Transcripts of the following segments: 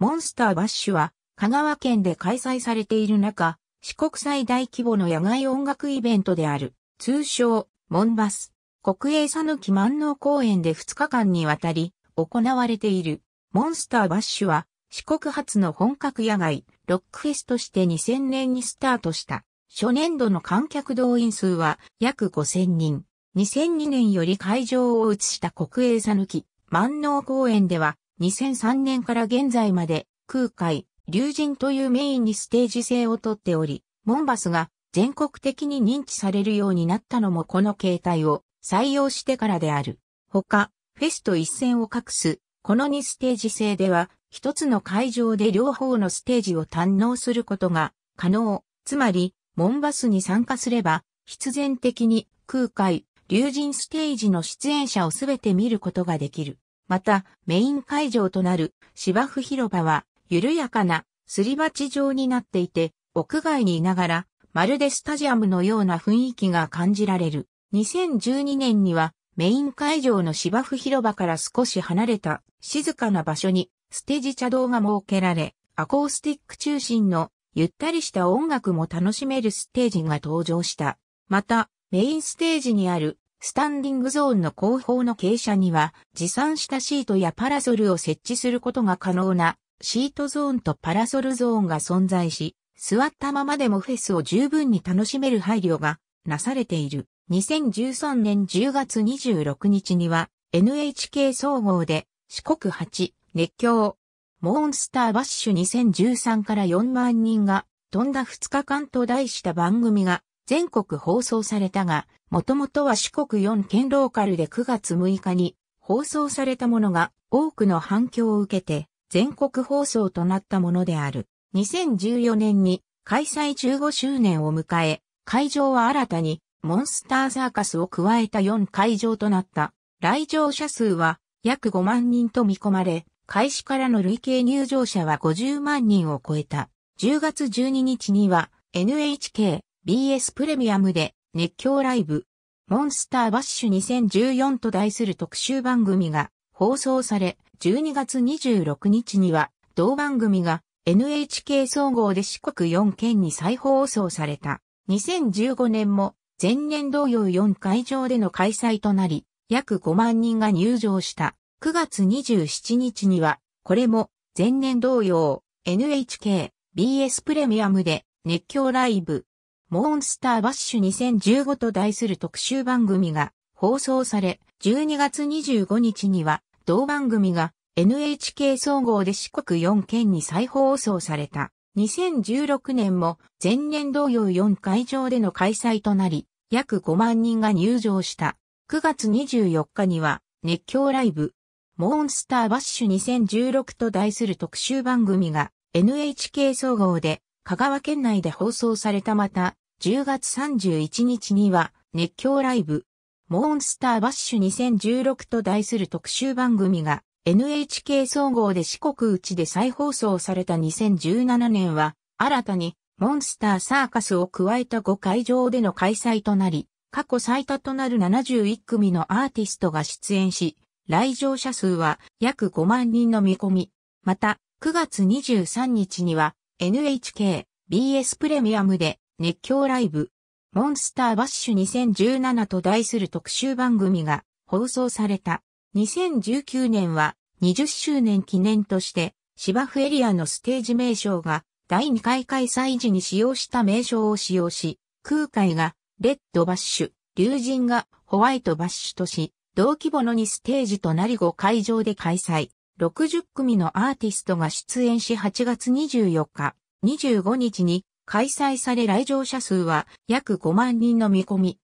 モンスターバッシュは香川県で開催されている中、四国最大規模の野外音楽イベントである、通称、モンバス、国営さぬき万能公園で2日間にわたり行われている、モンスターバッシュは四国初の本格野外、ロックフェスとして2000年にスタートした。初年度の観客動員数は約5000人。2002年より会場を移した国営さぬき万能公園では2003年から現在まで空海、龍神というメインにステージ性をとっており、モンバスが全国的に認知されるようになったのもこの形態を採用してからである。他、フェスと一線を画す、この2ステージ制では、一つの会場で両方のステージを堪能することが可能。つまり、モンバスに参加すれば、必然的に空海、龍神ステージの出演者をすべて見ることができる。また、メイン会場となる芝生広場は、緩やかなすり鉢状になっていて、屋外にいながら、まるでスタジアムのような雰囲気が感じられる。2012年には、メイン会場の芝生広場から少し離れた静かな場所にステージ茶道が設けられ、アコースティック中心のゆったりした音楽も楽しめるステージが登場した。また、メインステージにあるスタンディングゾーンの後方の傾斜には持参したシートやパラソルを設置することが可能なシートゾーンとパラソルゾーンが存在し、座ったままでもフェスを十分に楽しめる配慮がなされている。2013年10月26日には NHK 総合で四国8熱狂モンスターバッシュ2013から4万人が飛んだ2日間と題した番組が全国放送されたが、もともとは四国4県ローカルで9月6日に放送されたものが多くの反響を受けて全国放送となったものである。2014年に開催15周年を迎え、会場は新たにモンスターサーカスを加えた4会場となった。来場者数は約5万人と見込まれ、開始からの累計入場者は50万人を超えた。10月12日には NHK BS プレミアムで熱狂ライブ、モンスターバッシュ2014と題する特集番組が放送され、12月26日には同番組が NHK 総合で四国4県に再放送された。2015年も前年同様4会場での開催となり、約5万人が入場した。9月27日には、これも前年同様 NHK BS プレミアムで熱狂ライブ、モンスターバッシュ2015と題する特集番組が放送され、12月25日には同番組が NHK 総合で四国4県に再放送された。2016年も前年同様4会場での開催となり、約5万人が入場した。9月24日には熱狂ライブ、モンスターバッシュ2016と題する特集番組が NHK 総合で香川県内で放送されたまた10月31日には熱狂ライブ、モンスターバッシュ2016と題する特集番組が NHK 総合で四国内で再放送された2017年は新たにモンスターサーカスを加えた5会場での開催となり、過去最多となる71組のアーティストが出演し、来場者数は約5万人の見込み。また、9月23日には NHK BS プレミアムで熱狂ライブ、モンスターバッシュ2017と題する特集番組が放送された。2019年は20周年記念として芝生エリアのステージ名称が第2回開催時に使用した名称を使用し、空海がレッドバッシュ、竜神がホワイトバッシュとし、同規模の2ステージとなり5会場で開催。60組のアーティストが出演し8月24日、25日に開催され来場者数は約5万人の見込み。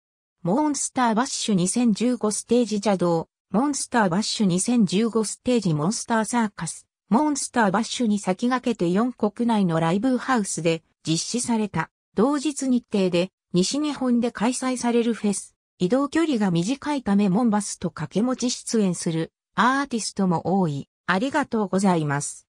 モンスターバッシュ2015ステージ邪道、モンスターバッシュ2015ステージモンスターサーカス、モンスターバッシュに先駆けて4国内のライブハウスで実施された同日日程で西日本で開催されるフェス。移動距離が短いためモンバスと掛け持ち出演するアーティストも多い。ありがとうございます。